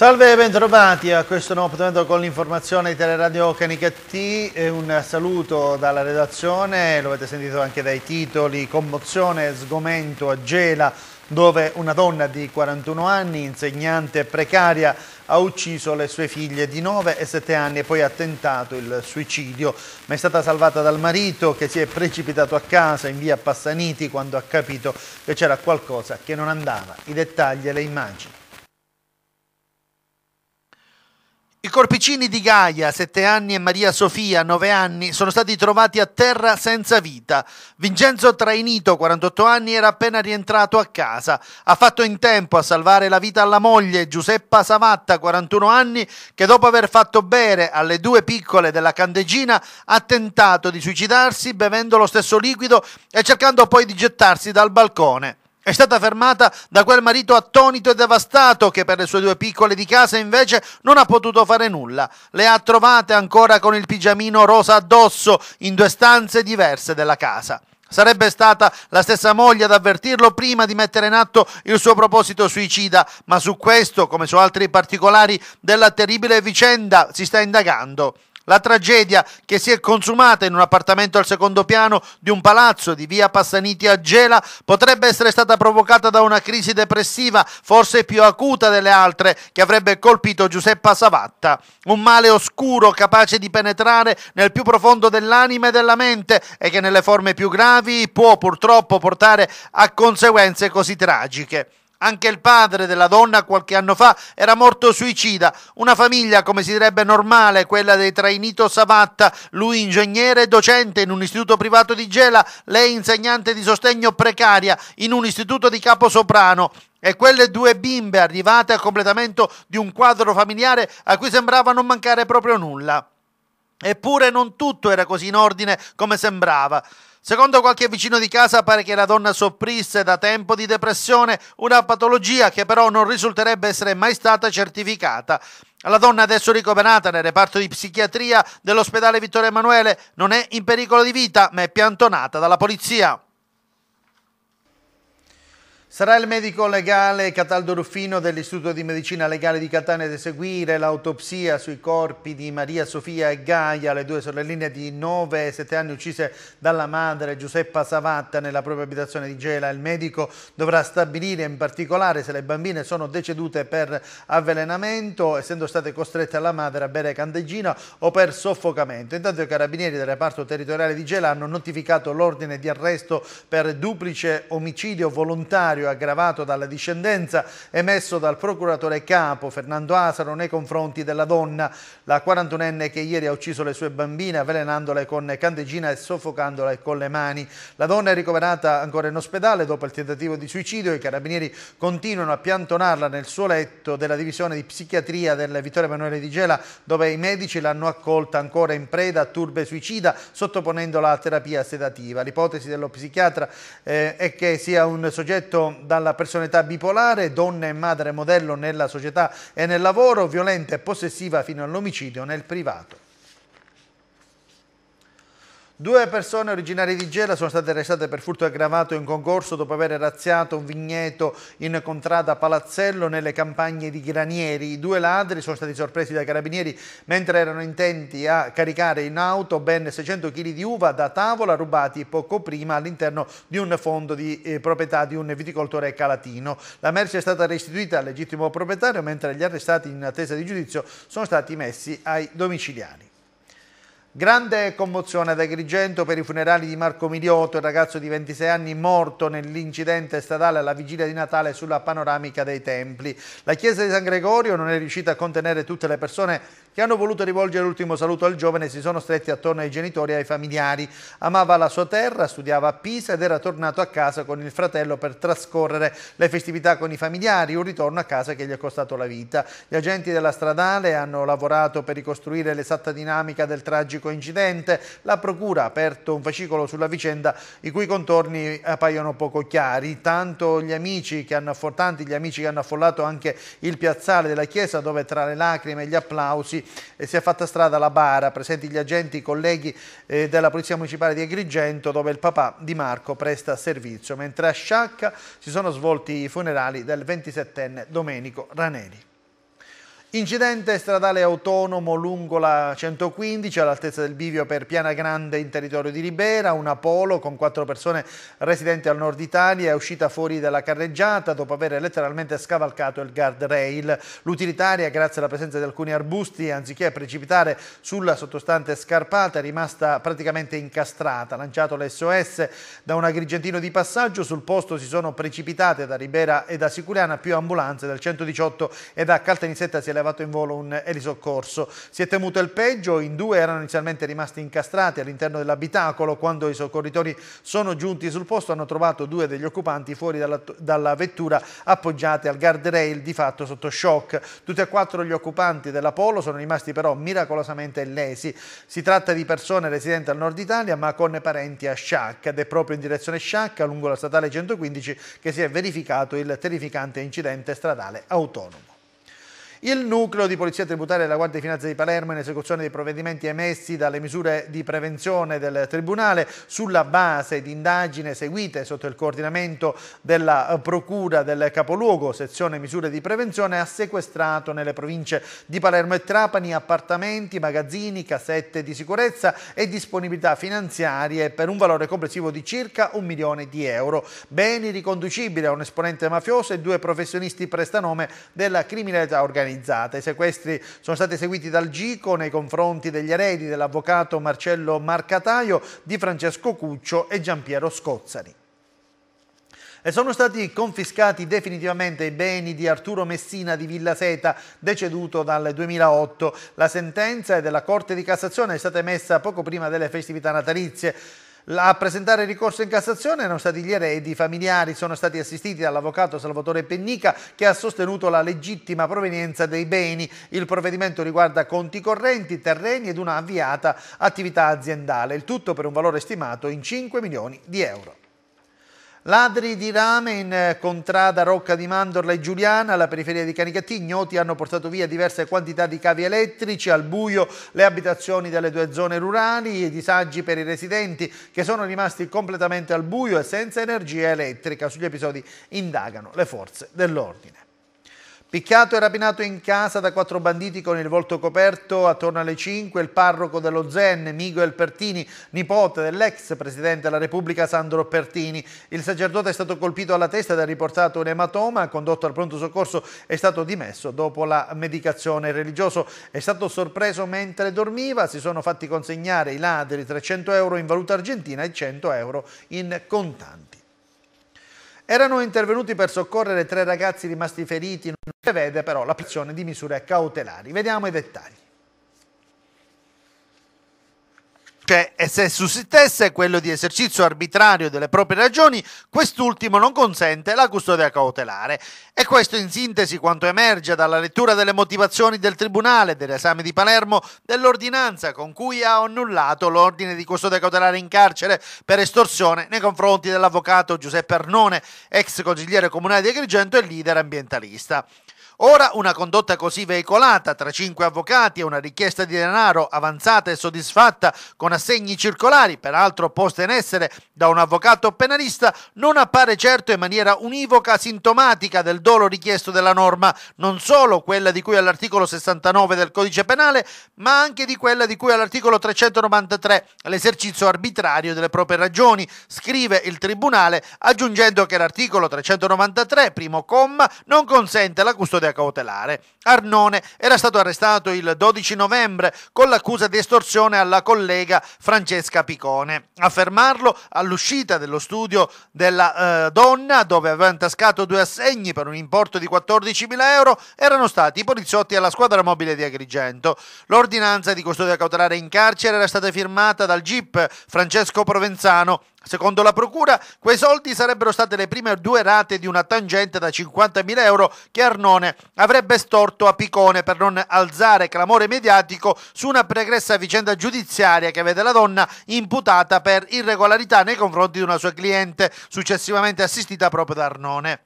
Salve e bentrovati a questo nuovo appuntamento con l'informazione di Teleradio Canicattì, un saluto dalla redazione, lo avete sentito anche dai titoli, commozione, sgomento a Gela dove una donna di 41 anni, insegnante precaria, ha ucciso le sue figlie di 9 e 7 anni e poi ha tentato il suicidio, ma è stata salvata dal marito che si è precipitato a casa in via Passaniti quando ha capito che c'era qualcosa che non andava. I dettagli e le immagini. I corpicini di Gaia, 7 anni, e Maria Sofia, 9 anni, sono stati trovati a terra senza vita. Vincenzo Trainito, 48 anni, era appena rientrato a casa. Ha fatto in tempo a salvare la vita alla moglie Giuseppa Savatta, 41 anni, che dopo aver fatto bere alle due piccole della candegina, ha tentato di suicidarsi bevendo lo stesso liquido e cercando poi di gettarsi dal balcone. È stata fermata da quel marito attonito e devastato che per le sue due piccole di casa invece non ha potuto fare nulla. Le ha trovate ancora con il pigiamino rosa addosso in due stanze diverse della casa. Sarebbe stata la stessa moglie ad avvertirlo prima di mettere in atto il suo proposito suicida, ma su questo, come su altri particolari della terribile vicenda, si sta indagando. La tragedia che si è consumata in un appartamento al secondo piano di un palazzo di via Passaniti a Gela potrebbe essere stata provocata da una crisi depressiva forse più acuta delle altre che avrebbe colpito Giuseppa Savatta. Un male oscuro capace di penetrare nel più profondo dell'anima e della mente e che nelle forme più gravi può purtroppo portare a conseguenze così tragiche. Anche il padre della donna qualche anno fa era morto suicida. Una famiglia, come si direbbe normale, quella dei Trainito Savatta, lui ingegnere e docente in un istituto privato di Gela, lei insegnante di sostegno precaria in un istituto di Caposoprano. E quelle due bimbe arrivate a completamento di un quadro familiare a cui sembrava non mancare proprio nulla. Eppure non tutto era così in ordine come sembrava. Secondo qualche vicino di casa pare che la donna sopprisse da tempo di depressione una patologia che però non risulterebbe essere mai stata certificata. La donna adesso ricoverata nel reparto di psichiatria dell'ospedale Vittorio Emanuele non è in pericolo di vita ma è piantonata dalla polizia. Sarà il medico legale Cataldo Ruffino dell'Istituto di Medicina Legale di Catania ad eseguire l'autopsia sui corpi di Maria Sofia e Gaia, le due sorelline di 9 e 7 anni uccise dalla madre Giuseppa Savatta nella propria abitazione di Gela. Il medico dovrà stabilire in particolare se le bambine sono decedute per avvelenamento, essendo state costrette alla madre a bere candeggina o per soffocamento. Intanto i carabinieri del reparto territoriale di Gela hanno notificato l'ordine di arresto per duplice omicidio volontario giudiziario aggravato dalla discendenza emesso dal procuratore capo Fernando Asaro nei confronti della donna, la 41enne che ieri ha ucciso le sue bambine avvelenandole con candeggina e soffocandole con le mani. La donna è ricoverata ancora in ospedale dopo il tentativo di suicidio. I carabinieri continuano a piantonarla nel suo letto della divisione di psichiatria del Vittorio Emanuele di Gela dove i medici l'hanno accolta ancora in preda a turbe suicida sottoponendola a terapia sedativa. L'ipotesi dello psichiatra eh, è che sia un soggetto dalla personalità bipolare, donna e madre modello nella società e nel lavoro, violenta e possessiva fino all'omicidio nel privato. Due persone originarie di Gela sono state arrestate per furto aggravato in concorso dopo aver razziato un vigneto in contrada Palazzello nelle campagne di Granieri. I due ladri sono stati sorpresi dai carabinieri mentre erano intenti a caricare in auto ben 600 kg di uva da tavola rubati poco prima all'interno di un fondo di eh, proprietà di un viticoltore calatino. La merce è stata restituita al legittimo proprietario mentre gli arrestati in attesa di giudizio sono stati messi ai domiciliari. Grande commozione ad Agrigento per i funerali di Marco Miliotto, il ragazzo di 26 anni morto nell'incidente stradale alla vigilia di Natale sulla panoramica dei templi. La chiesa di San Gregorio non è riuscita a contenere tutte le persone che hanno voluto rivolgere l'ultimo saluto al giovane e si sono stretti attorno ai genitori e ai familiari. Amava la sua terra, studiava a Pisa ed era tornato a casa con il fratello per trascorrere le festività con i familiari, un ritorno a casa che gli è costato la vita. Gli agenti della stradale hanno lavorato per ricostruire l'esatta dinamica del tragico incidente. La procura ha aperto un fascicolo sulla vicenda i cui contorni appaiono poco chiari. Tanto gli amici che hanno, tanti gli amici che hanno affollato anche il piazzale della chiesa dove tra le lacrime e gli applausi e si è fatta strada la bara, presenti gli agenti, i colleghi eh, della Polizia Municipale di Agrigento dove il papà di Marco presta servizio, mentre a Sciacca si sono svolti i funerali del 27enne Domenico Raneri. Incidente stradale autonomo lungo la 115 all'altezza del bivio per Piana Grande in territorio di Ribera, una polo con quattro persone residenti al nord Italia è uscita fuori dalla carreggiata dopo aver letteralmente scavalcato il guardrail. L'utilitaria, grazie alla presenza di alcuni arbusti, anziché precipitare sulla sottostante scarpata, è rimasta praticamente incastrata. Lanciato l'SOS da un agrigentino di passaggio, sul posto si sono precipitate da Ribera e da Sicuriana più ambulanze del 118 e da Caltanissetta si è levato in volo un elisoccorso. Si è temuto il peggio, in due erano inizialmente rimasti incastrati all'interno dell'abitacolo. Quando i soccorritori sono giunti sul posto hanno trovato due degli occupanti fuori dalla, dalla vettura appoggiate al guardrail di fatto sotto shock. Tutti e quattro gli occupanti dell'Apollo sono rimasti però miracolosamente illesi. Si tratta di persone residenti al nord Italia ma con parenti a Sciacca ed è proprio in direzione Sciacca lungo la statale 115 che si è verificato il terrificante incidente stradale autonomo. Il nucleo di polizia tributaria della Guardia di Finanza di Palermo in esecuzione dei provvedimenti emessi dalle misure di prevenzione del Tribunale sulla base di indagini eseguite sotto il coordinamento della eh, Procura del Capoluogo, sezione misure di prevenzione, ha sequestrato nelle province di Palermo e Trapani appartamenti, magazzini, cassette di sicurezza e disponibilità finanziarie per un valore complessivo di circa un milione di euro. Beni riconducibili a un esponente mafioso e due professionisti prestanome della criminalità organizzata organizzata. I sequestri sono stati eseguiti dal Gico nei confronti degli eredi dell'avvocato Marcello Marcataio, di Francesco Cuccio e Giampiero Scozzari e sono stati confiscati definitivamente i beni di Arturo Messina di Villa Seta, deceduto dal 2008. La sentenza della Corte di Cassazione è stata emessa poco prima delle festività natalizie. A presentare ricorso in Cassazione erano stati gli eredi, familiari sono stati assistiti dall'avvocato Salvatore Pennica che ha sostenuto la legittima provenienza dei beni. Il provvedimento riguarda conti correnti, terreni ed una avviata attività aziendale, il tutto per un valore stimato in 5 milioni di euro. Ladri di rame in eh, contrada Rocca di Mandorla e Giuliana, alla periferia di Canicattì, ignoti hanno portato via diverse quantità di cavi elettrici, al buio le abitazioni delle due zone rurali, i disagi per i residenti che sono rimasti completamente al buio e senza energia elettrica. Sugli episodi indagano le forze dell'ordine. Picchiato e rapinato in casa da quattro banditi con il volto coperto attorno alle 5, il parroco dello Zen, Miguel Pertini, nipote dell'ex presidente della Repubblica Sandro Pertini. Il sacerdote è stato colpito alla testa ed ha riportato un ematoma, condotto al pronto soccorso è stato dimesso dopo la medicazione. Il religioso è stato sorpreso mentre dormiva, si sono fatti consegnare i ladri 300 euro in valuta argentina e 100 euro in contanti. Erano intervenuti per soccorrere tre ragazzi rimasti feriti, non prevede però l'applicazione di misure cautelari. Vediamo i dettagli. cioè se sussistesse quello di esercizio arbitrario delle proprie ragioni, quest'ultimo non consente la custodia cautelare. E questo in sintesi quanto emerge dalla lettura delle motivazioni del Tribunale dell'esame di Palermo dell'ordinanza con cui ha annullato l'ordine di custodia cautelare in carcere per estorsione nei confronti dell'avvocato Giuseppe Arnone, ex consigliere comunale di Agrigento e leader ambientalista. Ora una condotta così veicolata tra cinque avvocati e una richiesta di denaro avanzata e soddisfatta con assegni circolari, peraltro posta in essere da un avvocato penalista, non appare certo in maniera univoca sintomatica del dolo richiesto della norma, non solo quella di cui all'articolo 69 del codice penale, ma anche di quella di cui all'articolo 393, l'esercizio arbitrario delle proprie ragioni, scrive il Tribunale aggiungendo che l'articolo 393, primo comma, non consente la custodia custodia cautelare. Arnone era stato arrestato il 12 novembre con l'accusa di estorsione alla collega Francesca Picone. A fermarlo all'uscita dello studio della eh, donna, dove aveva intascato due assegni per un importo di 14.000 euro, erano stati i poliziotti alla squadra mobile di Agrigento. L'ordinanza di custodia cautelare in carcere era stata firmata dal GIP Francesco Provenzano Secondo la Procura, quei soldi sarebbero state le prime due rate di una tangente da 50.000 euro che Arnone avrebbe storto a Picone per non alzare clamore mediatico su una pregressa vicenda giudiziaria che vede la donna imputata per irregolarità nei confronti di una sua cliente, successivamente assistita proprio da Arnone.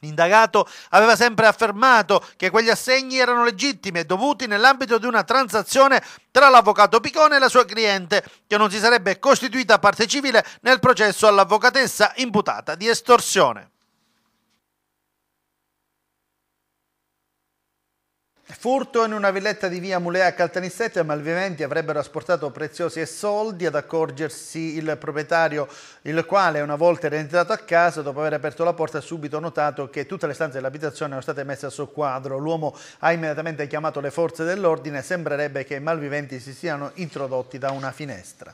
L'indagato aveva sempre affermato che quegli assegni erano legittimi e dovuti nell'ambito di una transazione tra l'avvocato Picone e la sua cliente, che non si sarebbe costituita parte civile nel processo all'avvocatessa imputata di estorsione. Furto in una villetta di via Mulea a Caltanissette, i malviventi avrebbero asportato preziosi e soldi ad accorgersi il proprietario, il quale una volta rientrato a casa, dopo aver aperto la porta, ha subito notato che tutte le stanze dell'abitazione erano state messe a soqquadro. L'uomo ha immediatamente chiamato le forze dell'ordine e sembrerebbe che i malviventi si siano introdotti da una finestra.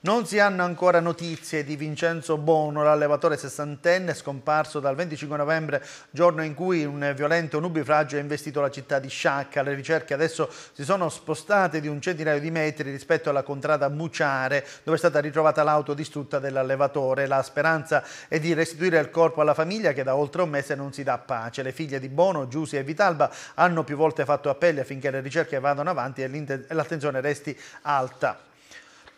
Non si hanno ancora notizie di Vincenzo Bono, l'allevatore sessantenne scomparso dal 25 novembre, giorno in cui un violento nubifragio ha investito la città di Sciacca. Le ricerche adesso si sono spostate di un centinaio di metri rispetto alla contrada Muciare, dove è stata ritrovata l'auto distrutta dell'allevatore. La speranza è di restituire il corpo alla famiglia che da oltre un mese non si dà pace. Le figlie di Bono, Giusi e Vitalba hanno più volte fatto appelli affinché le ricerche vadano avanti e l'attenzione resti alta.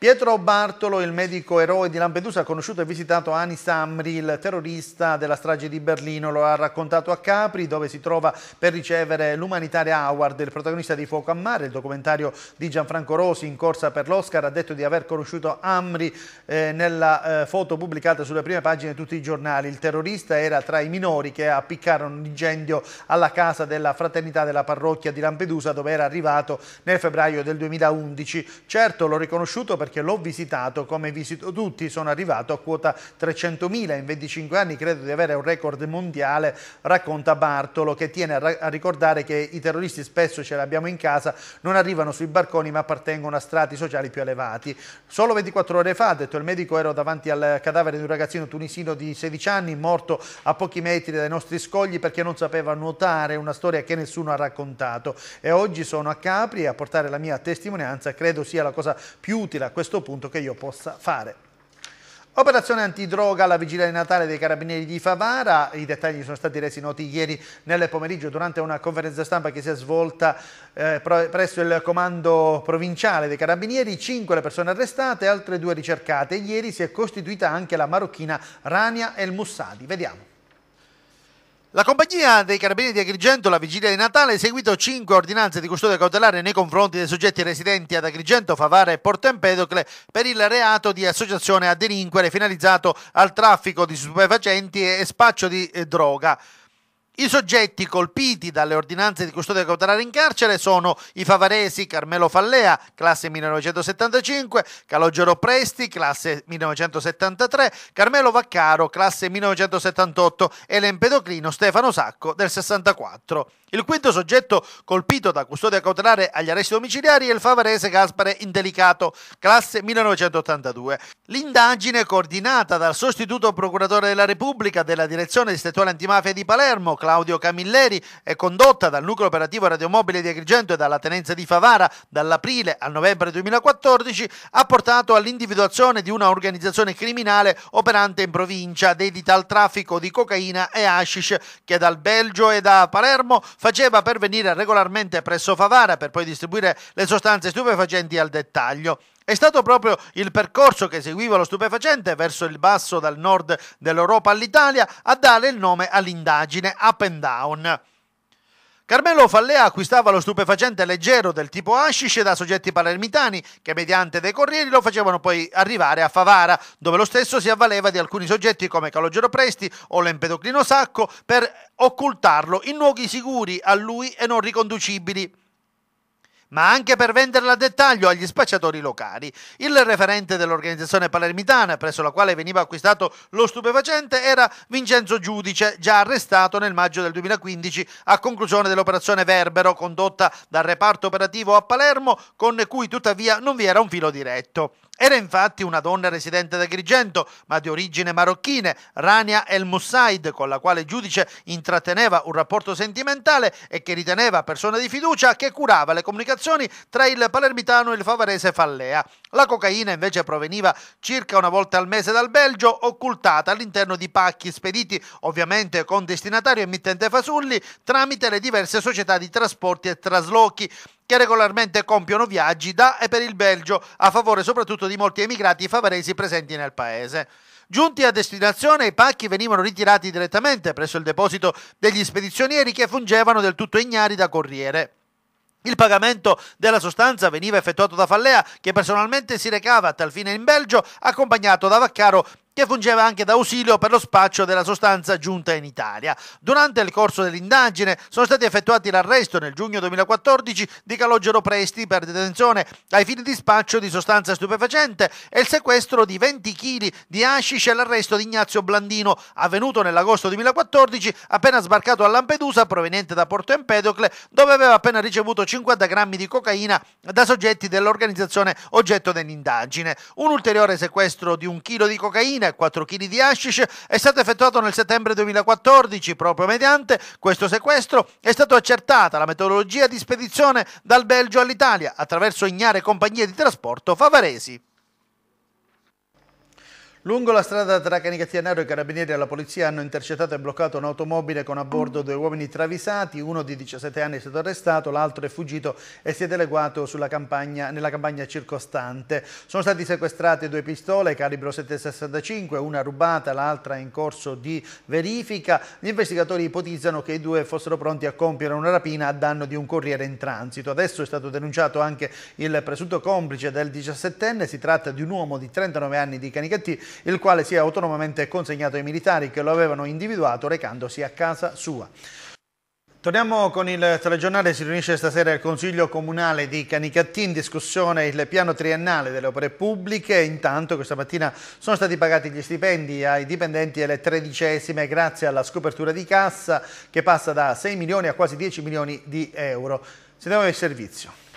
Pietro Bartolo, il medico eroe di Lampedusa, ha conosciuto e visitato Ani Samri, il terrorista della strage di Berlino. Lo ha raccontato a Capri, dove si trova per ricevere l'Umanitaria Award, il protagonista di Fuoco a Mare, il documentario di Gianfranco Rosi in corsa per l'Oscar. Ha detto di aver conosciuto Amri eh, nella eh, foto pubblicata sulle prime pagine di tutti i giornali. Il terrorista era tra i minori che appiccarono un incendio alla casa della fraternità della parrocchia di Lampedusa, dove era arrivato nel febbraio del 2011. Certo, l'ho riconosciuto perché perché l'ho visitato come visito tutti, sono arrivato a quota 300.000 in 25 anni, credo di avere un record mondiale, racconta Bartolo che tiene a, ricordare che i terroristi spesso ce li abbiamo in casa, non arrivano sui barconi ma appartengono a strati sociali più elevati. Solo 24 ore fa, ha detto il medico, ero davanti al cadavere di un ragazzino tunisino di 16 anni, morto a pochi metri dai nostri scogli perché non sapeva nuotare, una storia che nessuno ha raccontato. E oggi sono a Capri a portare la mia testimonianza, credo sia la cosa più utile a questo questo punto che io possa fare. Operazione antidroga alla vigilia di Natale dei Carabinieri di Favara, i dettagli sono stati resi noti ieri nel pomeriggio durante una conferenza stampa che si è svolta eh, presso il comando provinciale dei Carabinieri, 5 le persone arrestate, altre due ricercate. Ieri si è costituita anche la marocchina Rania El Mussadi. Vediamo. La compagnia dei carabinieri di Agrigento, la vigilia di Natale, ha eseguito cinque ordinanze di custodia cautelare nei confronti dei soggetti residenti ad Agrigento, Favara e Porto Empedocle per il reato di associazione a delinquere finalizzato al traffico di stupefacenti e spaccio di eh, droga. I soggetti colpiti dalle ordinanze di custodia cautelare in carcere sono i Favaresi Carmelo Fallea, classe 1975, Calogero Presti, classe 1973, Carmelo Vaccaro, classe 1978 e l'empedoclino Stefano Sacco del 64. Il quinto soggetto colpito da custodia cautelare agli arresti domiciliari è il Favarese Gaspare Indelicato, classe 1982. L'indagine coordinata dal sostituto procuratore della Repubblica della Direzione Distrettuale Antimafia di Palermo, Claudio Camilleri, è condotta dal nucleo operativo radiomobile di Agrigento e dalla tenenza di Favara dall'aprile al novembre 2014, ha portato all'individuazione di una organizzazione criminale operante in provincia, dedita al traffico di cocaina e hashish, che dal Belgio e da Palermo faceva pervenire regolarmente presso Favara per poi distribuire le sostanze stupefacenti al dettaglio. È stato proprio il percorso che seguiva lo stupefacente verso il basso dal nord dell'Europa all'Italia a dare il nome all'indagine Up and Down. Carmelo Fallea acquistava lo stupefacente leggero del tipo hashish da soggetti palermitani che mediante dei corrieri lo facevano poi arrivare a Favara, dove lo stesso si avvaleva di alcuni soggetti come Calogero Presti o l'empedoclino Sacco per occultarlo in luoghi sicuri a lui e non riconducibili ma anche per venderla a dettaglio agli spacciatori locali. Il referente dell'organizzazione palermitana, presso la quale veniva acquistato lo stupefacente, era Vincenzo Giudice, già arrestato nel maggio del 2015 a conclusione dell'operazione Verbero condotta dal reparto operativo a Palermo, con cui tuttavia non vi era un filo diretto. Era infatti una donna residente da Grigento, ma di origine marocchine, Rania El Mussaid, con la quale il giudice intratteneva un rapporto sentimentale e che riteneva persona di fiducia, che curava le comunicazioni tra il palermitano e il favarese Fallea. La cocaina invece proveniva circa una volta al mese dal Belgio, occultata all'interno di pacchi spediti ovviamente con destinatario emittente Fasulli tramite le diverse società di trasporti e traslochi che regolarmente compiono viaggi da e per il Belgio a favore soprattutto di molti emigrati favaresi presenti nel paese. Giunti a destinazione, i pacchi venivano ritirati direttamente presso il deposito degli spedizionieri che fungevano del tutto ignari da corriere. Il pagamento della sostanza veniva effettuato da Fallea, che personalmente si recava a tal fine in Belgio, accompagnato da Vaccaro che fungeva anche da ausilio per lo spaccio della sostanza giunta in Italia. Durante il corso dell'indagine sono stati effettuati l'arresto nel giugno 2014 di Calogero Presti per detenzione ai fini di spaccio di sostanza stupefacente e il sequestro di 20 kg di hashish e l'arresto di Ignazio Blandino avvenuto nell'agosto 2014 appena sbarcato a Lampedusa proveniente da Porto Empedocle dove aveva appena ricevuto 50 grammi di cocaina da soggetti dell'organizzazione oggetto dell'indagine. Un ulteriore sequestro di un chilo di cocaina 4 kg di hashish è stato effettuato nel settembre 2014. Proprio mediante questo sequestro è stata accertata la metodologia di spedizione dal Belgio all'Italia attraverso ignare compagnie di trasporto favaresi. Lungo la strada tra Canicazianaro e Carabinieri la polizia hanno intercettato e bloccato un'automobile con a bordo due uomini travisati, uno di 17 anni è stato arrestato, l'altro è fuggito e si è delegato campagna, nella campagna circostante. Sono stati sequestrate due pistole calibro 7,65, una rubata, l'altra in corso di verifica. Gli investigatori ipotizzano che i due fossero pronti a compiere una rapina a danno di un corriere in transito. Adesso è stato denunciato anche il presunto complice del 17enne, si tratta di un uomo di 39 anni di Canicattia il quale si è autonomamente consegnato ai militari che lo avevano individuato recandosi a casa sua. Torniamo con il telegiornale, si riunisce stasera il Consiglio Comunale di Canicattì in discussione il piano triennale delle opere pubbliche, intanto questa mattina sono stati pagati gli stipendi ai dipendenti alle tredicesime grazie alla scopertura di cassa che passa da 6 milioni a quasi 10 milioni di euro. Sentiamo il servizio.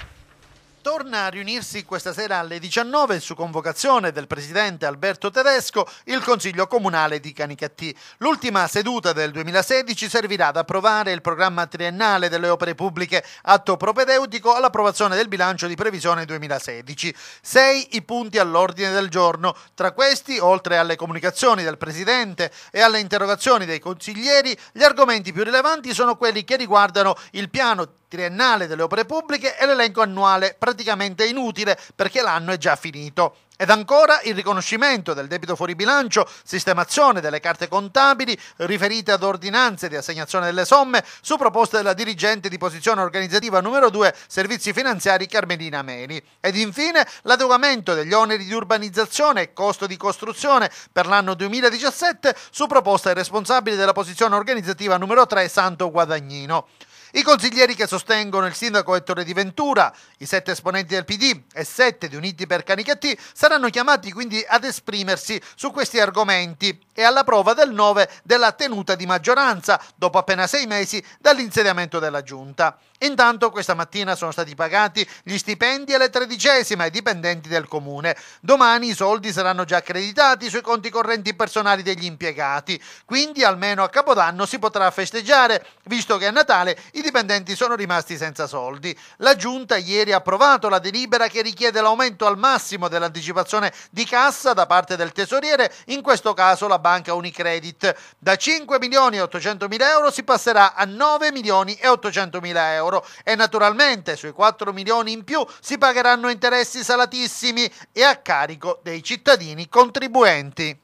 Torna a riunirsi questa sera alle 19 su convocazione del presidente Alberto Tedesco il Consiglio Comunale di Canicattì. L'ultima seduta del 2016 servirà ad approvare il programma triennale delle opere pubbliche, atto propedeutico all'approvazione del bilancio di previsione 2016. Sei i punti all'ordine del giorno. Tra questi, oltre alle comunicazioni del presidente e alle interrogazioni dei consiglieri, gli argomenti più rilevanti sono quelli che riguardano il piano triennale delle opere pubbliche e l'elenco annuale, praticamente inutile perché l'anno è già finito. Ed ancora il riconoscimento del debito fuori bilancio, sistemazione delle carte contabili riferite ad ordinanze di assegnazione delle somme su proposta della dirigente di posizione organizzativa numero 2 Servizi Finanziari Carmelina Meni. Ed infine l'adeguamento degli oneri di urbanizzazione e costo di costruzione per l'anno 2017 su proposta del responsabile della posizione organizzativa numero 3 Santo Guadagnino. I consiglieri che sostengono il sindaco Ettore Di Ventura, i sette esponenti del PD e sette di Uniti per Canicattì saranno chiamati quindi ad esprimersi su questi argomenti e alla prova del 9 della tenuta di maggioranza dopo appena sei mesi dall'insediamento della giunta. Intanto questa mattina sono stati pagati gli stipendi alle tredicesima ai dipendenti del comune. Domani i soldi saranno già accreditati sui conti correnti personali degli impiegati, quindi almeno a Capodanno si potrà festeggiare, visto che a Natale i dipendenti sono rimasti senza soldi. La Giunta ieri ha approvato la delibera che richiede l'aumento al massimo dell'anticipazione di cassa da parte del tesoriere, in questo caso la banca Unicredit. Da 5 milioni e 800 mila euro si passerà a 9 milioni e 800 mila euro e naturalmente sui 4 milioni in più si pagheranno interessi salatissimi e a carico dei cittadini contribuenti.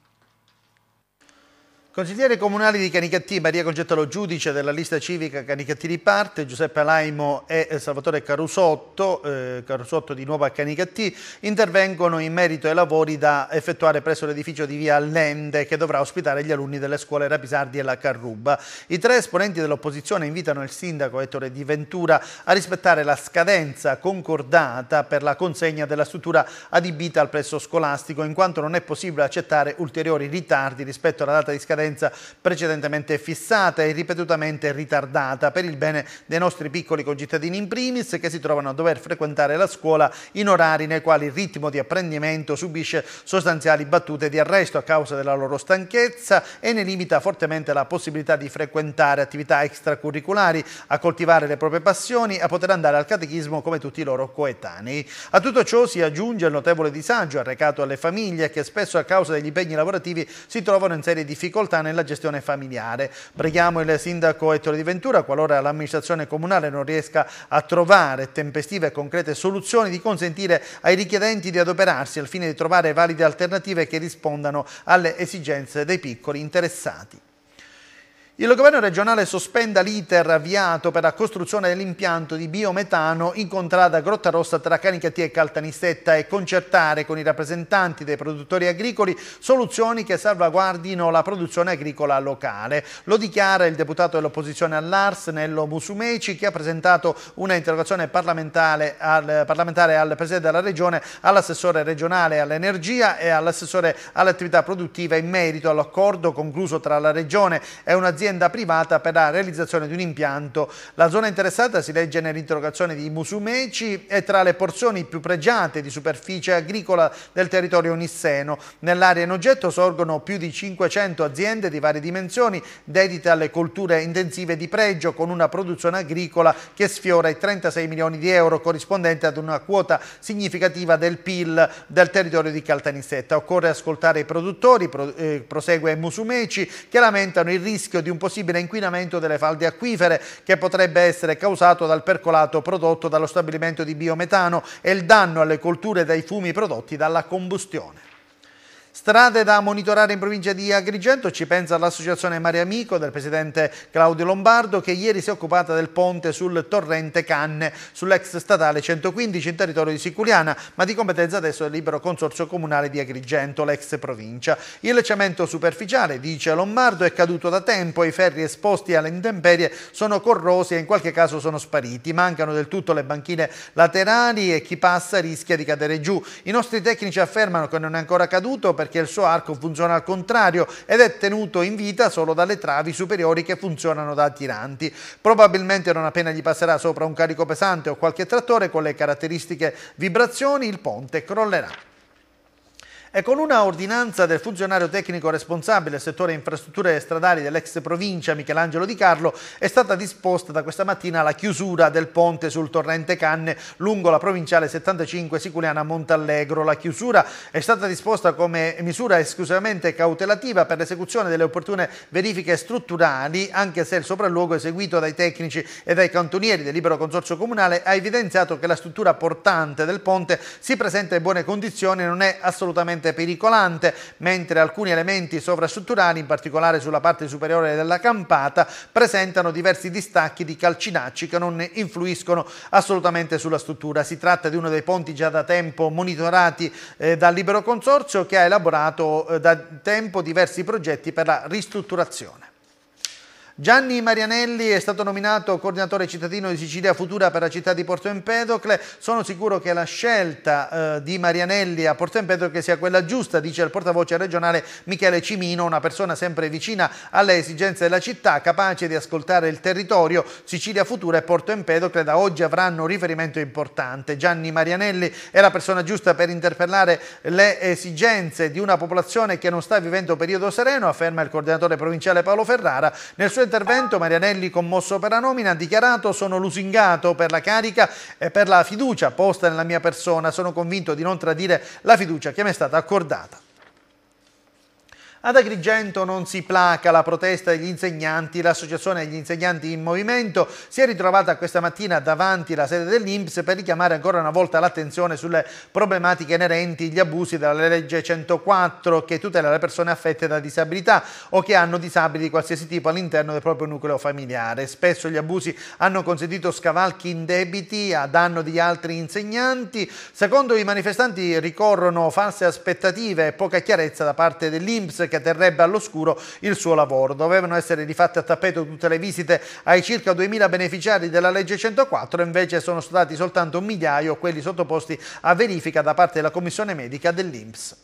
Consigliere comunale di Canicattì, Maria Congettalo Giudice della lista civica Canicattì di parte, Giuseppe Laimo e eh, Salvatore Carusotto, eh, Carusotto di nuovo a Canicattì, intervengono in merito ai lavori da effettuare presso l'edificio di via Allende che dovrà ospitare gli alunni delle scuole Rapisardi e la Carruba. I tre esponenti dell'opposizione invitano il sindaco Ettore Di Ventura a rispettare la scadenza concordata per la consegna della struttura adibita al presso scolastico in quanto non è possibile accettare ulteriori ritardi rispetto alla data di scadenza scadenza precedentemente fissata e ripetutamente ritardata per il bene dei nostri piccoli concittadini in primis che si trovano a dover frequentare la scuola in orari nei quali il ritmo di apprendimento subisce sostanziali battute di arresto a causa della loro stanchezza e ne limita fortemente la possibilità di frequentare attività extracurriculari, a coltivare le proprie passioni, a poter andare al catechismo come tutti i loro coetanei. A tutto ciò si aggiunge il notevole disagio arrecato alle famiglie che spesso a causa degli impegni lavorativi si trovano in serie difficoltà nella gestione familiare. Preghiamo il sindaco Ettore Di Ventura, qualora l'amministrazione comunale non riesca a trovare tempestive e concrete soluzioni, di consentire ai richiedenti di adoperarsi al fine di trovare valide alternative che rispondano alle esigenze dei piccoli interessati. Il governo regionale sospenda l'iter avviato per la costruzione dell'impianto di biometano in contrada Grotta Rossa tra Canicatia e Caltanissetta e concertare con i rappresentanti dei produttori agricoli soluzioni che salvaguardino la produzione agricola locale. Lo dichiara il deputato dell'opposizione all'Ars, Nello Musumeci, che ha presentato una interrogazione parlamentare al, parlamentare al Presidente della Regione, all'assessore regionale all'energia e all'assessore all'attività produttiva in merito all'accordo concluso tra la Regione e un'azienda un'azienda privata per la realizzazione di un impianto. La zona interessata si legge nell'interrogazione di Musumeci è tra le porzioni più pregiate di superficie agricola del territorio nisseno. Nell'area in oggetto sorgono più di 500 aziende di varie dimensioni dedicate alle colture intensive di pregio con una produzione agricola che sfiora i 36 milioni di euro corrispondente ad una quota significativa del PIL del territorio di Caltanissetta. Occorre ascoltare i produttori, eh, prosegue Musumeci, che lamentano il rischio di un possibile inquinamento delle falde acquifere che potrebbe essere causato dal percolato prodotto dallo stabilimento di biometano e il danno alle colture dai fumi prodotti dalla combustione. Strade da monitorare in provincia di Agrigento ci pensa l'associazione Mare Amico del presidente Claudio Lombardo che ieri si è occupata del ponte sul torrente Canne sull'ex statale 115 in territorio di Sicuriana ma di competenza adesso del libero consorzio comunale di Agrigento, l'ex provincia. Il cemento superficiale, dice Lombardo, è caduto da tempo i ferri esposti alle intemperie sono corrosi e in qualche caso sono spariti. Mancano del tutto le banchine laterali e chi passa rischia di cadere giù. I nostri tecnici affermano che non è ancora caduto perché il suo arco funziona al contrario ed è tenuto in vita solo dalle travi superiori che funzionano da tiranti. Probabilmente non appena gli passerà sopra un carico pesante o qualche trattore con le caratteristiche vibrazioni il ponte crollerà e con una ordinanza del funzionario tecnico responsabile del settore infrastrutture stradali dell'ex provincia Michelangelo Di Carlo è stata disposta da questa mattina la chiusura del ponte sul torrente Canne lungo la provinciale 75 Siculiana Montallegro. La chiusura è stata disposta come misura esclusivamente cautelativa per l'esecuzione delle opportune verifiche strutturali anche se il sopralluogo eseguito dai tecnici e dai cantonieri del libero consorzio comunale ha evidenziato che la struttura portante del ponte si presenta in buone condizioni e non è assolutamente particolarmente pericolante, mentre alcuni elementi sovrastrutturali, in particolare sulla parte superiore della campata, presentano diversi distacchi di calcinacci che non influiscono assolutamente sulla struttura. Si tratta di uno dei ponti già da tempo monitorati eh, dal Libero Consorzio che ha elaborato eh, da tempo diversi progetti per la ristrutturazione. Gianni Marianelli è stato nominato coordinatore cittadino di Sicilia Futura per la città di Porto Empedocle. Sono sicuro che la scelta eh, di Marianelli a Porto Empedocle sia quella giusta, dice il portavoce regionale Michele Cimino, una persona sempre vicina alle esigenze della città, capace di ascoltare il territorio. Sicilia Futura e Porto Empedocle da oggi avranno un riferimento importante. Gianni Marianelli è la persona giusta per interpellare le esigenze di una popolazione che non sta vivendo periodo sereno, afferma il coordinatore provinciale Paolo Ferrara. Nel suo intervento Marianelli, commosso per la nomina, ha dichiarato sono lusingato per la carica e per la fiducia posta nella mia persona. Sono convinto di non tradire la fiducia che mi è stata accordata. Ad Agrigento non si placa la protesta degli insegnanti, l'associazione degli insegnanti in movimento si è ritrovata questa mattina davanti alla sede dell'Inps per richiamare ancora una volta l'attenzione sulle problematiche inerenti agli abusi della legge 104 che tutela le persone affette da disabilità o che hanno disabili di qualsiasi tipo all'interno del proprio nucleo familiare. Spesso gli abusi hanno consentito scavalchi indebiti a danno di altri insegnanti. Secondo i manifestanti ricorrono false aspettative e poca chiarezza da parte dell'Inps che terrebbe all'oscuro il suo lavoro. Dovevano essere rifatte a tappeto tutte le visite ai circa 2.000 beneficiari della legge 104, invece sono stati soltanto un migliaio quelli sottoposti a verifica da parte della commissione medica dell'Inps.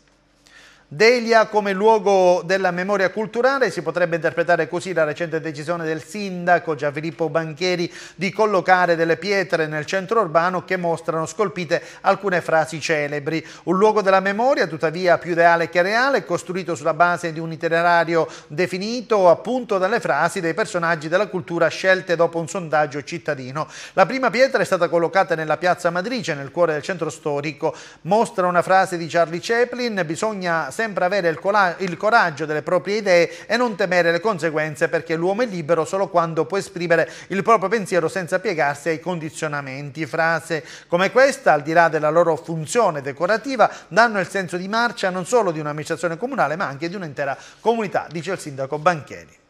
Delia come luogo della memoria culturale si potrebbe interpretare così la recente decisione del sindaco Gianfilippo Banchieri di collocare delle pietre nel centro urbano che mostrano scolpite alcune frasi celebri. Un luogo della memoria tuttavia più ideale che reale, costruito sulla base di un itinerario definito appunto dalle frasi dei personaggi della cultura scelte dopo un sondaggio cittadino. La prima pietra è stata collocata nella piazza Madrice, nel cuore del centro storico. Mostra una frase di Charlie Chaplin, bisogna sempre sempre avere il, cola- il coraggio delle proprie idee e non temere le conseguenze perché l'uomo è libero solo quando può esprimere il proprio pensiero senza piegarsi ai condizionamenti. Frase come questa, al di là della loro funzione decorativa, danno il senso di marcia non solo di un'amministrazione comunale ma anche di un'intera comunità, dice il sindaco Banchieri.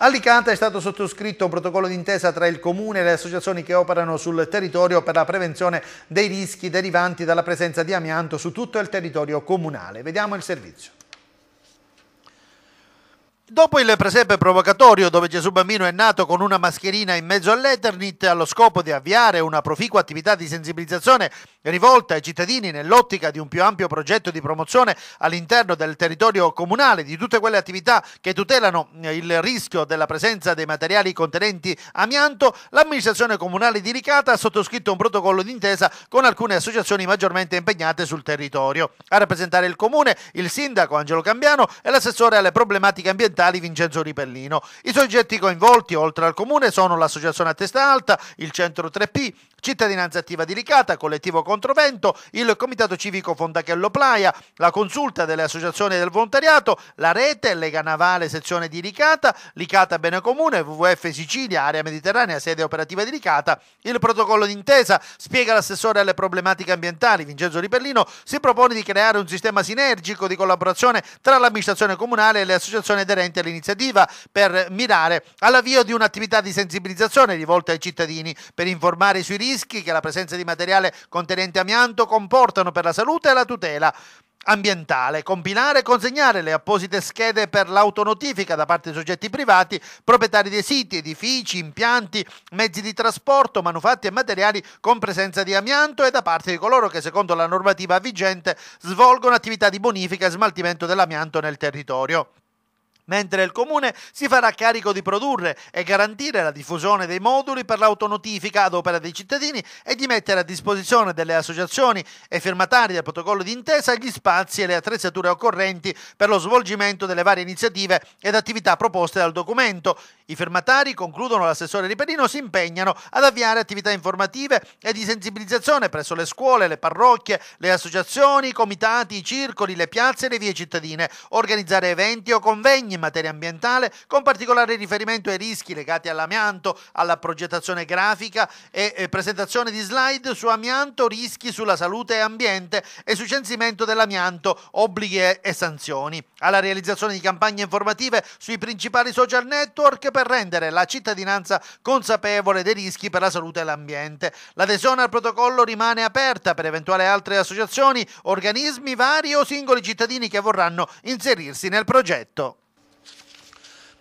Alicante è stato sottoscritto un protocollo d'intesa tra il Comune e le associazioni che operano sul territorio per la prevenzione dei rischi derivanti dalla presenza di amianto su tutto il territorio comunale. Vediamo il servizio. Dopo il presepe provocatorio dove Gesù Bambino è nato con una mascherina in mezzo all'Eternit allo scopo di avviare una proficua attività di sensibilizzazione rivolta ai cittadini nell'ottica di un più ampio progetto di promozione all'interno del territorio comunale di tutte quelle attività che tutelano eh, il rischio della presenza dei materiali contenenti amianto, l'amministrazione comunale di Ricata ha sottoscritto un protocollo d'intesa con alcune associazioni maggiormente impegnate sul territorio. A rappresentare il comune il sindaco Angelo Cambiano e l'assessore alle problematiche ambientali ambientali Vincenzo Ripellino. I soggetti coinvolti, oltre al comune, sono l'Associazione a Testa Alta, il Centro 3P, Cittadinanza Attiva di Ricata, Collettivo Controvento, il Comitato Civico Fondachello Playa, la Consulta delle Associazioni del Volontariato, la Rete, Lega Navale Sezione di Ricata, Licata Bene Comune, WWF Sicilia, Area Mediterranea, Sede Operativa di Ricata. Il protocollo d'intesa spiega l'assessore alle problematiche ambientali Vincenzo Ripellino si propone di creare un sistema sinergico di collaborazione tra l'amministrazione comunale e le associazioni aderenti urgente l'iniziativa per mirare all'avvio di un'attività di sensibilizzazione rivolta ai cittadini per informare sui rischi che la presenza di materiale contenente amianto comportano per la salute e la tutela ambientale, compilare e consegnare le apposite schede per l'autonotifica da parte di soggetti privati, proprietari dei siti, edifici, impianti, mezzi di trasporto, manufatti e materiali con presenza di amianto e da parte di coloro che secondo la normativa vigente svolgono attività di bonifica e smaltimento dell'amianto nel territorio mentre il Comune si farà carico di produrre e garantire la diffusione dei moduli per l'autonotifica ad opera dei cittadini e di mettere a disposizione delle associazioni e firmatari del protocollo d'intesa gli spazi e le attrezzature occorrenti per lo svolgimento delle varie iniziative ed attività proposte dal documento. I firmatari, concludono l'assessore Riperino, si impegnano ad avviare attività informative e di sensibilizzazione presso le scuole, le parrocchie, le associazioni, i comitati, i circoli, le piazze e le vie cittadine, organizzare eventi o convegni in materia ambientale, con particolare riferimento ai rischi legati all'amianto, alla progettazione grafica e eh, presentazione di slide su amianto, rischi sulla salute e ambiente e su censimento dell'amianto, obblighi e sanzioni, alla realizzazione di campagne informative sui principali social network per rendere la cittadinanza consapevole dei rischi per la salute e l'ambiente. L'adesione al protocollo rimane aperta per eventuali altre associazioni, organismi vari o singoli cittadini che vorranno inserirsi nel progetto.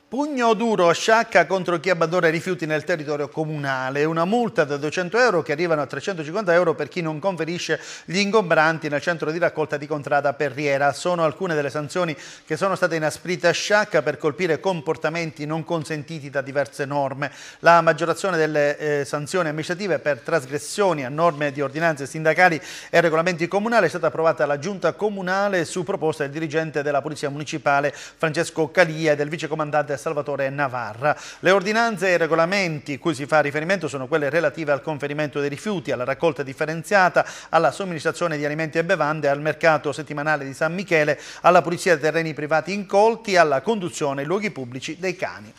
Pugno duro a sciacca contro chi abbandona i rifiuti nel territorio comunale. Una multa da 200 euro che arrivano a 350 euro per chi non conferisce gli ingombranti nel centro di raccolta di Contrada Perriera. Sono alcune delle sanzioni che sono state inasprite a sciacca per colpire comportamenti non consentiti da diverse norme. La maggiorazione delle eh, sanzioni amministrative per trasgressioni a norme di ordinanze sindacali e regolamenti comunali è stata approvata dalla giunta comunale su proposta del dirigente della Polizia Municipale Francesco Calia e del vicecomandante Salvatore Navarra. Le ordinanze e i regolamenti cui si fa riferimento sono quelle relative al conferimento dei rifiuti, alla raccolta differenziata, alla somministrazione di alimenti e bevande, al mercato settimanale di San Michele, alla pulizia dei terreni privati incolti, alla conduzione in luoghi pubblici dei cani.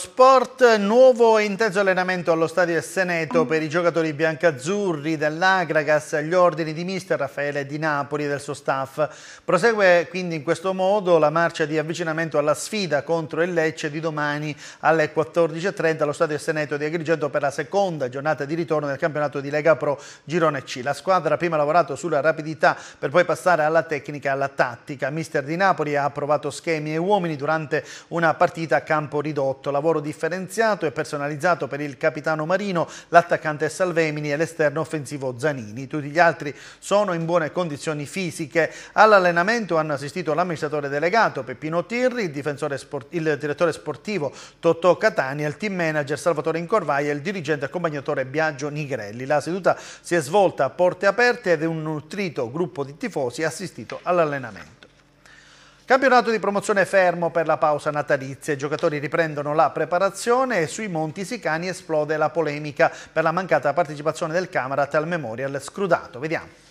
Sport, nuovo e intenso allenamento allo stadio Seneto per i giocatori biancazzurri dell'Agragas, gli ordini di mister Raffaele Di Napoli e del suo staff. Prosegue quindi in questo modo la marcia di avvicinamento alla sfida contro il Lecce di domani alle 14.30 allo stadio Seneto di Agrigento per la seconda giornata di ritorno del campionato di Lega Pro Girone C. La squadra ha prima lavorato sulla rapidità per poi passare alla tecnica e alla tattica. Mister Di Napoli ha approvato schemi e uomini durante una partita a campo ridotto. La lavoro differenziato e personalizzato per il capitano Marino, l'attaccante Salvemini e l'esterno offensivo Zanini. Tutti gli altri sono in buone condizioni fisiche. All'allenamento hanno assistito l'amministratore delegato Peppino Tirri, il, sport il direttore sportivo Totò Catania, il team manager Salvatore Incorvai e il dirigente accompagnatore Biagio Nigrelli. La seduta si è svolta a porte aperte ed un nutrito gruppo di tifosi ha assistito all'allenamento. Campionato di promozione fermo per la pausa natalizia, i giocatori riprendono la preparazione e sui Monti Sicani esplode la polemica per la mancata partecipazione del Camarat al Memorial Scrudato. Vediamo.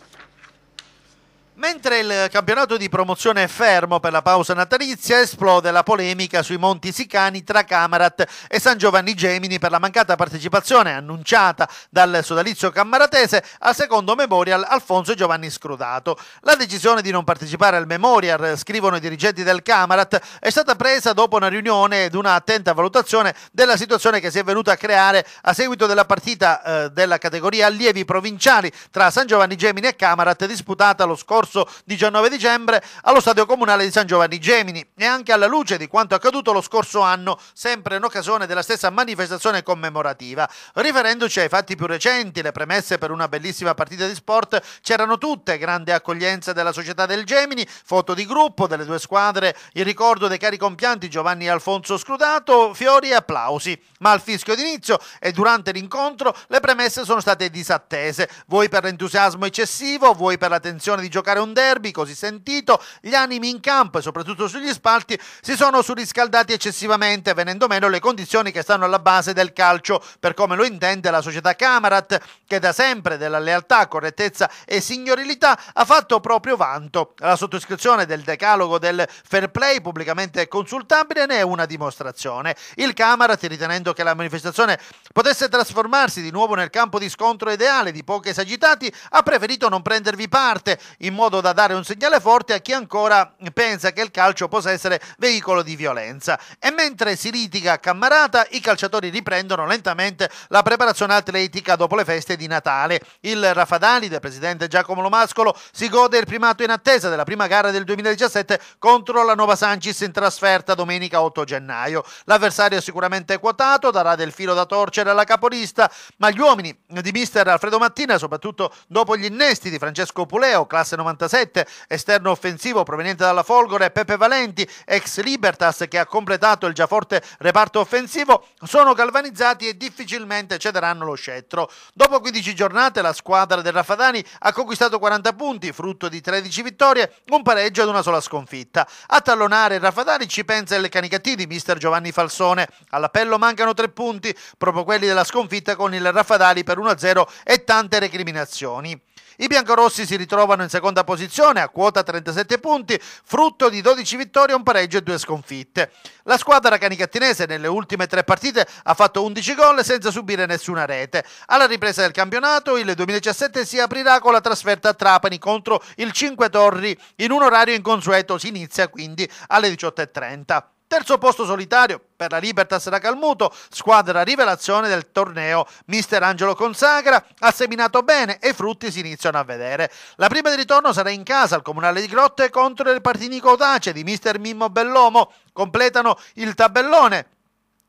Mentre il campionato di promozione è fermo per la pausa natalizia, esplode la polemica sui Monti Sicani tra Camarat e San Giovanni Gemini per la mancata partecipazione annunciata dal sodalizio cammaratese al secondo Memorial Alfonso Giovanni Scrudato. La decisione di non partecipare al Memorial, scrivono i dirigenti del Camarat, è stata presa dopo una riunione ed una attenta valutazione della situazione che si è venuta a creare a seguito della partita eh, della categoria allievi provinciali tra San Giovanni Gemini e Camarat disputata lo scorso scorso 19 dicembre allo Stadio Comunale di San Giovanni Gemini e anche alla luce di quanto accaduto lo scorso anno, sempre in occasione della stessa manifestazione commemorativa. Riferendoci ai fatti più recenti, le premesse per una bellissima partita di sport c'erano tutte, grande accoglienza della società del Gemini, foto di gruppo delle due squadre, il ricordo dei cari compianti Giovanni e Alfonso Scrudato, fiori e applausi. Ma al fischio d'inizio e durante l'incontro le premesse sono state disattese, vuoi per l'entusiasmo eccessivo, vuoi per la tensione di giocare un derby così sentito, gli animi in campo e soprattutto sugli spalti si sono surriscaldati eccessivamente, venendo meno le condizioni che stanno alla base del calcio, per come lo intende la società Camarat, che da sempre della lealtà, correttezza e signorilità ha fatto proprio vanto. La sottoscrizione del decalogo del fair play pubblicamente consultabile ne è una dimostrazione. Il Camarat, ritenendo che la manifestazione potesse trasformarsi di nuovo nel campo di scontro ideale di pochi esagitati, ha preferito non prendervi parte in modo modo da dare un segnale forte a chi ancora pensa che il calcio possa essere veicolo di violenza. E mentre si litiga a Cammarata, i calciatori riprendono lentamente la preparazione atletica dopo le feste di Natale. Il Rafadali del presidente Giacomo Lomascolo si gode il primato in attesa della prima gara del 2017 contro la Nova Sancis in trasferta domenica 8 gennaio. L'avversario è sicuramente quotato, darà del filo da torcere alla capolista, ma gli uomini di mister Alfredo Mattina, soprattutto dopo gli innesti di Francesco Puleo, classe 90 97, esterno offensivo proveniente dalla Folgore, Pepe Valenti, ex Libertas che ha completato il già forte reparto offensivo, sono galvanizzati e difficilmente cederanno lo scettro. Dopo 15 giornate la squadra del Raffadani ha conquistato 40 punti, frutto di 13 vittorie, un pareggio ed una sola sconfitta. A tallonare il Rafadani ci pensa il canicattì di mister Giovanni Falsone. All'appello mancano tre punti, proprio quelli della sconfitta con il Rafadani per 1-0 e tante recriminazioni. I biancorossi si ritrovano in seconda posizione a quota 37 punti, frutto di 12 vittorie, un pareggio e due sconfitte. La squadra canicattinese nelle ultime tre partite ha fatto 11 gol senza subire nessuna rete. Alla ripresa del campionato il 2017 si aprirà con la trasferta a Trapani contro il 5 Torri in un orario inconsueto, si inizia quindi alle 18.30. Terzo posto solitario per la Libertas da Calmuto, squadra rivelazione del torneo. Mister Angelo Consagra ha seminato bene e i frutti si iniziano a vedere. La prima di ritorno sarà in casa al Comunale di Grotte contro il Partinico Audace di mister Mimmo Bellomo. Completano il tabellone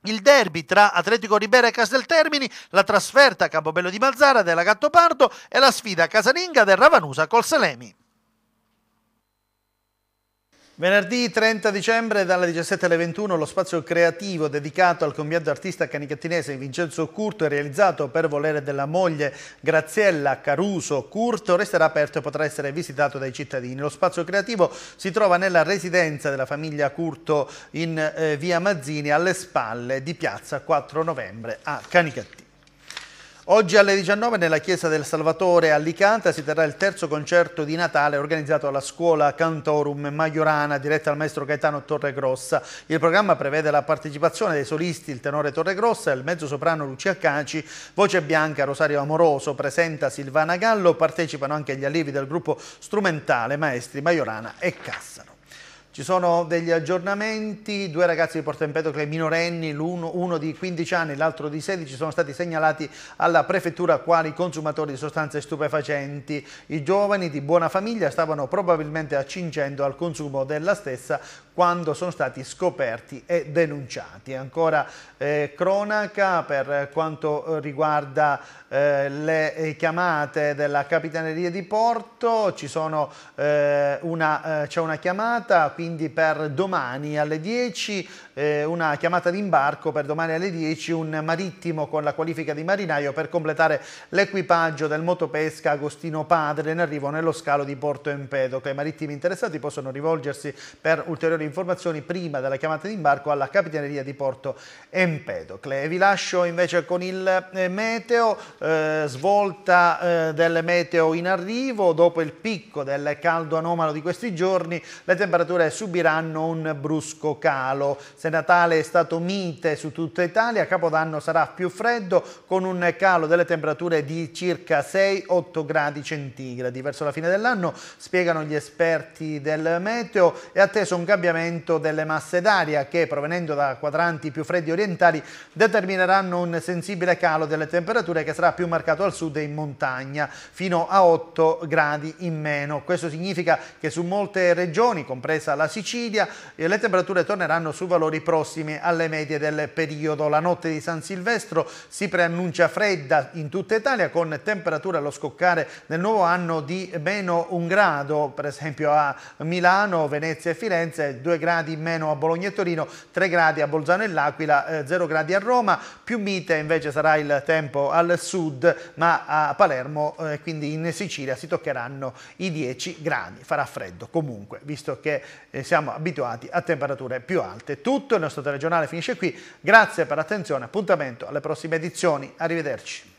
il derby tra Atletico Ribera e Casteltermini, la trasferta a Campobello di Mazzara della Gattopardo e la sfida casalinga del Ravanusa col Salemi. Venerdì 30 dicembre dalle 17 alle 21 lo spazio creativo dedicato al compianto artista canicattinese Vincenzo Curto e realizzato per volere della moglie Graziella Caruso Curto resterà aperto e potrà essere visitato dai cittadini. Lo spazio creativo si trova nella residenza della famiglia Curto in eh, via Mazzini alle spalle di piazza 4 novembre a Canicattini. Oggi alle 19 nella Chiesa del Salvatore a Licanta si terrà il terzo concerto di Natale organizzato alla scuola Cantorum Maiorana diretta al maestro Gaetano Torregrossa. Il programma prevede la partecipazione dei solisti il tenore Torregrossa e il mezzosoprano Lucia Caci, voce bianca Rosario Amoroso, presenta Silvana Gallo, partecipano anche gli allievi del gruppo strumentale maestri Maiorana e Cassano. Ci sono degli aggiornamenti, due ragazzi di Porto Empedocle minorenni, uno, uno di 15 anni e l'altro di 16, sono stati segnalati alla prefettura quali consumatori di sostanze stupefacenti. I giovani di buona famiglia stavano probabilmente accingendo al consumo della stessa quando sono stati scoperti e denunciati. Ancora eh, cronaca per quanto riguarda eh, le chiamate della Capitaneria di Porto, c'è eh, una, eh, una chiamata, quindi per domani alle 10 eh, una chiamata d'imbarco per domani alle 10 un marittimo con la qualifica di marinaio per completare l'equipaggio del motopesca Agostino Padre in arrivo nello scalo di Porto Empedocle. I marittimi interessati possono rivolgersi per ulteriori informazioni prima della chiamata d'imbarco alla capitaneria di Porto Empedocle. E vi lascio invece con il eh, meteo, eh, svolta eh, del meteo in arrivo dopo il picco del caldo anomalo di questi giorni, le temperature subiranno un brusco calo. Se Natale è stato mite su tutta Italia, Capodanno sarà più freddo con un calo delle temperature di circa 6-8 gradi centigradi. Verso la fine dell'anno, spiegano gli esperti del meteo, è atteso un cambiamento delle masse d'aria che, provenendo da quadranti più freddi orientali, determineranno un sensibile calo delle temperature che sarà più marcato al sud e in montagna, fino a 8 gradi in meno. Questo significa che su molte regioni, compresa la la Sicilia, le temperature torneranno su valori prossimi alle medie del periodo. La notte di San Silvestro si preannuncia fredda in tutta Italia con temperature allo scoccare nel nuovo anno di meno un grado, per esempio a Milano, Venezia e Firenze, 2 gradi in meno a Bologna e Torino, 3 gradi a Bolzano e L'Aquila, 0 eh, gradi a Roma, più mite invece sarà il tempo al sud, ma a Palermo, eh, quindi in Sicilia, si toccheranno i 10 gradi. Farà freddo comunque, visto che siamo abituati a temperature più alte. Tutto, il nostro telegiornale finisce qui, grazie per l'attenzione, appuntamento alle prossime edizioni, arrivederci.